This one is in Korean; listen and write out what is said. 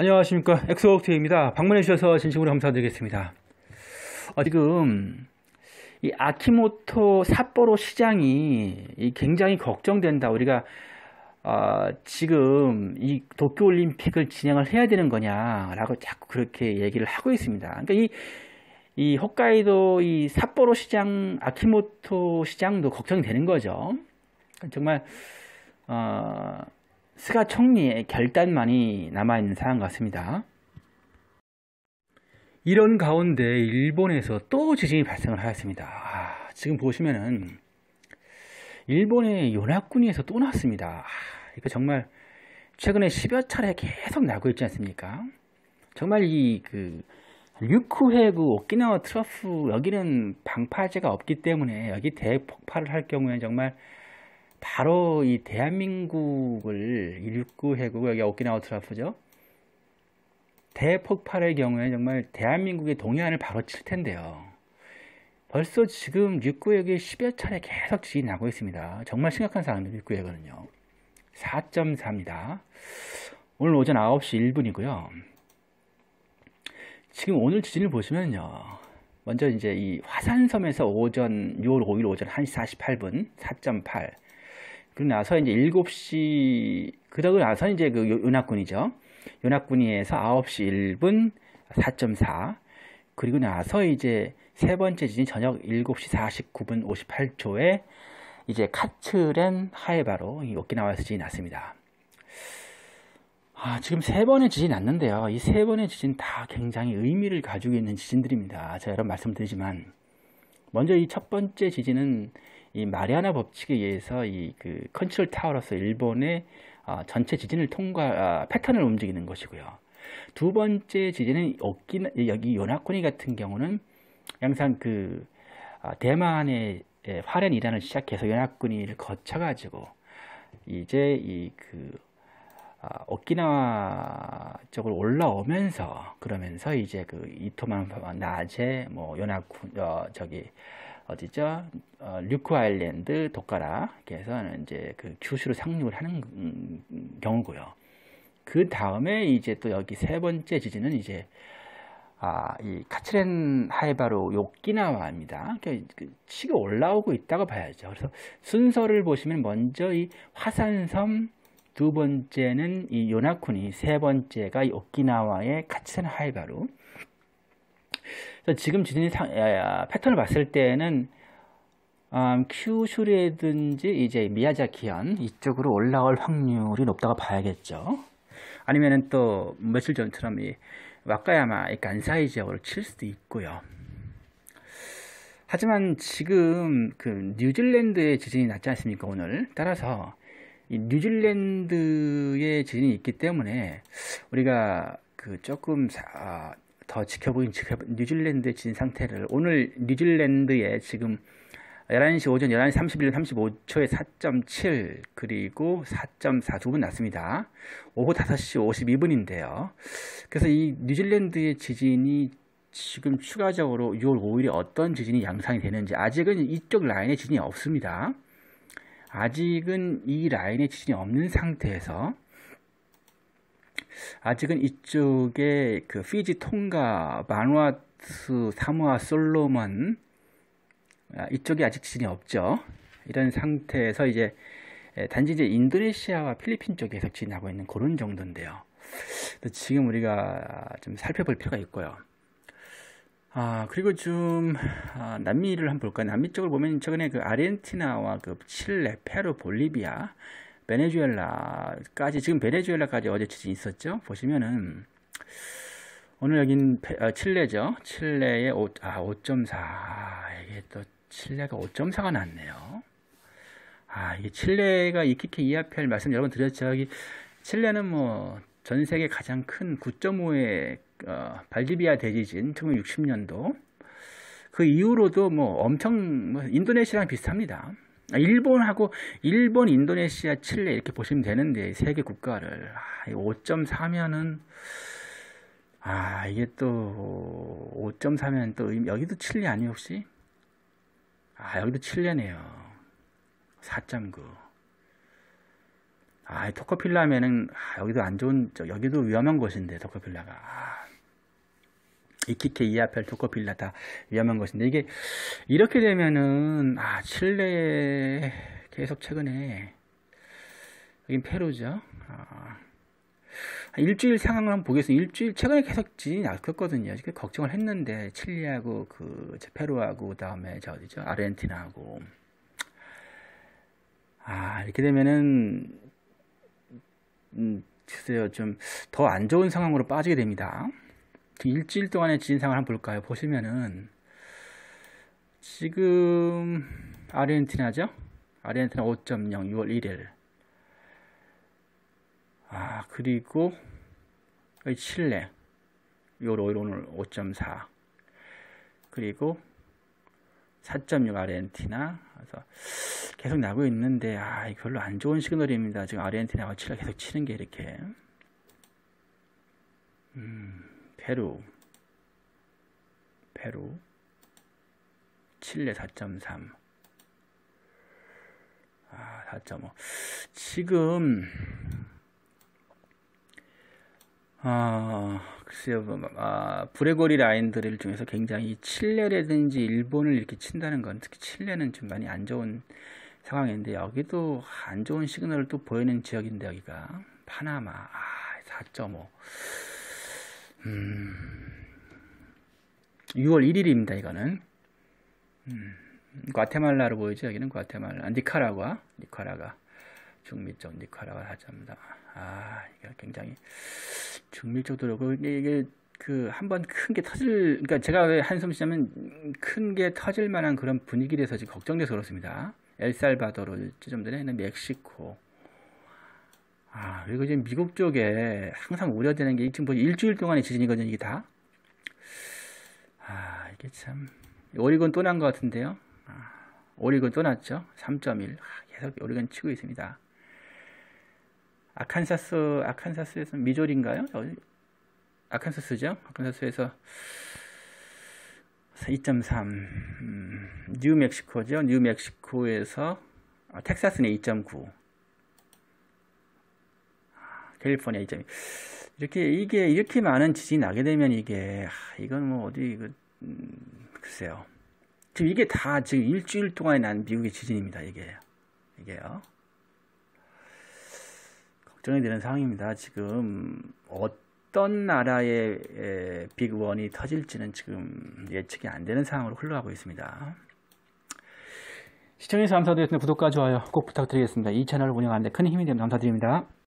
안녕하십니까 엑소옥트입니다 방문해 주셔서 진심으로 감사드리겠습니다 어, 지금 이 아키모토 삿포로 시장이 굉장히 걱정된다 우리가 어, 지금 이 도쿄올림픽을 진행을 해야 되는 거냐라고 자꾸 그렇게 얘기를 하고 있습니다. 그러니까 이, 이 홋카이도 이 삿포로 시장, 아키모토 시장도 걱정이 되는 거죠. 정말 어, 스가 총리의 결단만이 남아있는 사안 같습니다. 이런 가운데 일본에서 또 지진이 발생을 하였습니다. 아, 지금 보시면은 일본의 요나쿠니에서 또 났습니다. 아, 이거 정말 최근에 10여 차례 계속 나고 있지 않습니까? 정말 이 그 류쿠해구 오키나와 트러프 여기는 방파제가 없기 때문에 여기 대폭발을 할경우에 정말 바로 이 대한민국을 일구 해고 여기 오키나와 트라프죠. 대폭발의 경우에 정말 대한민국의 동해안을 바로 칠 텐데요. 벌써 지금 6구역에 10여 차례 계속 지진 이 나고 있습니다. 정말 심각한 상황입니다. 6구역은요. 4.4입니다. 오늘 오전 9시 1분이고요. 지금 오늘 지진을 보시면요. 먼저 이제 이 화산섬에서 오전 6월 5일 오전 1시 48분 4.8 그리고 나서 이제 7시, 그러고 나서 이제 그 연합군이죠. 연합군이에서 9시 1분 4.4. 그리고 나서 이제 세 번째 지진 저녁 7시 49분 58초에 이제 카츠렌 하에바로 오키나와에서 지진이 났습니다. 아, 지금 세 번의 지진이 났는데요. 이 세 번의 지진 다 굉장히 의미를 가지고 있는 지진들입니다. 제가 여러 말씀드리지만 먼저 이 첫 번째 지진은 이 마리아나 법칙에 의해서 이 그 컨트롤 타워로서 일본의 어, 전체 지진을 통과 아, 패턴을 움직이는 것이고요. 두 번째 지진은 오키나 여기 요나코니 같은 경우는 항상 그 아, 대만의 예, 화롄 이란을 시작해서 연합군이를 거쳐가지고 이제 이그 아, 오키나와 쪽으로 올라오면서 그러면서 이제 그 이토만 낮에 뭐 연합군 어, 저기 어디죠? 어, 류크 아일랜드 독가라에서 이제 그 규슈로 상륙을 하는 경우고요. 그 다음에 이제 또 여기 세 번째 지진은 이제 아, 이 카츠렌 하이바로 요키나와입니다. 그러니까 그 치가 올라오고 있다고 봐야죠. 그래서 순서를 보시면 먼저 이 화산섬 두 번째는 이 요나쿠니, 세 번째가 요 오키나와의 카츠렌 하이바루. 지금 지진이 상, 아, 패턴을 봤을 때는 음, 큐슈리든지 이제 미야자키현 이쪽으로 올라올 확률이 높다고 봐야겠죠. 아니면은 또 며칠 전처럼 이 와카야마 이 간사이 지역으로 칠 수도 있고요. 하지만 지금 그 뉴질랜드의 지진이 났지 않습니까 오늘? 따라서 이 뉴질랜드의 지진이 있기 때문에 우리가 그 조금 아, 더 지켜보긴 지켜 뉴질랜드의 진 상태를 오늘 뉴질랜드에 지금 11시 오전 11시 31분 35초에 4.7 그리고 4.4두분 났습니다. 오후 5시 52분인데요. 그래서 이 뉴질랜드의 지진이 지금 추가적으로 6월 5일에 어떤 지진이 양상이 되는지 아직은 이쪽 라인에 지진이 없습니다. 아직은 이 라인에 지진이 없는 상태에서 아직은 이쪽에 그 피지 통과 마누아투, 사모아, 솔로몬 아, 이쪽이 아직 지진이 없죠. 이런 상태에서 이제 예, 단지 이제 인도네시아와 필리핀 쪽에서 지진하고 있는 그런 정도인데요. 지금 우리가 좀 살펴볼 필요가 있고요. 아, 그리고 좀, 아, 남미를 한번 볼까요? 남미 쪽을 보면 최근에 그 아르헨티나와 그 칠레, 페루, 볼리비아, 베네수엘라까지 지금 베네수엘라까지 어제 지진 있었죠. 보시면은 오늘 여긴 아, 칠레죠. 칠레의 5, 아, 5.4 아, 이게 또 칠레가 5.4가 났네요. 아 이게 칠레가 이키키이하펠 말씀 여러분 드렸죠. 여기 칠레는 뭐 전 세계 가장 큰 9.5의 어, 발디비아 대지진 1960년도 그 이후로도 뭐 엄청 뭐 인도네시아랑 비슷합니다. 아, 일본하고 일본, 인도네시아, 칠레 이렇게 보시면 되는데 세계 국가를 아, 5.4면은 아 이게 또 5.4면 또 여기도 칠레 아니 혹시? 아 여기도 칠레네요. 4.9. 아, 토커필라면은 아, 여기도 안 좋은 여기도 위험한 곳인데 토커필라가 아, 이키케 그, 그, 그 이아펠 도코필라다 위험한 것인데 이게 이렇게 되면은 아 칠레 계속 최근에 여긴 페루죠. 아, 일주일 상황을 한번 보겠습니다. 일주일 최근에 계속 지진이 났었거든요. 지금 걱정을 했는데 칠리하고 그 페루하고 그다음에 저 어디죠? 아르헨티나하고 아 이렇게 되면은 음 글쎄요 좀 더 안 좋은 상황으로 빠지게 됩니다. 그 일주일 동안의 지진상을 한번 볼까요? 보시면은 지금 아르헨티나죠? 아르헨티나 5.0 6월 1일 아 그리고 칠레 6월 5일 오늘 5.4 그리고 4.6 아르헨티나 그래서 계속 나고 있는데 아 별로 안 좋은 시그널입니다. 지금 아르헨티나가 칠레 계속 치는 게 이렇게 음. 페루, 페루, 칠레 4.3, 아, 4.5. 지금, 아, 글쎄요, 뭐, 뭐, 아, 브레고리 라인 들을 중에서 굉장히 칠레라든지 일본을 이렇게 친다는 건 특히 칠레는 좀 많이 안 좋은 상황인데 여기도 안 좋은 시그널을 또 보이는 지역인데 여기가 파나마 아, 4.5 음, 6월 1일입니다. 이거는 음, 과테말라로 보이죠. 여기는 과테말라. 니카라과, 니카라가 중미적 니카라가 하자입니다. 아, 이거 굉장히 중미적으로 이게 그한 번 큰게 그 터질 그러니까 제가 왜 한숨 쉬냐면 큰 게 터질 만한 그런 분위기라서 지금 걱정돼서 그렇습니다. 엘살바도르 좀 전에 는 멕시코 아, 그리고 지금 미국 쪽에 항상 우려되는 게 지금 벌써 일주일 동안의 지진이거든요, 이게 다. 아, 이게 참. 오리건또 난 것 같은데요. 아, 오리건또 났죠. 3.1. 아, 계속 오리건 치고 있습니다. 아칸사스, 아칸사스에서 미졸인가요? 아칸사스죠? 아칸사스에서 2.3. 음, 뉴멕시코죠. 뉴멕시코에서 아, 텍사스는 2.9. 캘리포니아 이점 이렇게 이게 이렇게 많은 지진이 나게 되면 이게 아, 이건 뭐 어디 이거 음, 글쎄요. 지금 이게 다 지금 일주일 동안에 난 미국의 지진입니다. 이게 이게요. 걱정이 되는 상황입니다. 지금 어떤 나라의 빅원이 터질지는 지금 예측이 안 되는 상황으로 흘러가고 있습니다. 시청해주셔서 감사드리겠습니다. 구독과 좋아요 꼭 부탁드리겠습니다. 이 채널을 운영하는데 큰 힘이 되면 감사드립니다.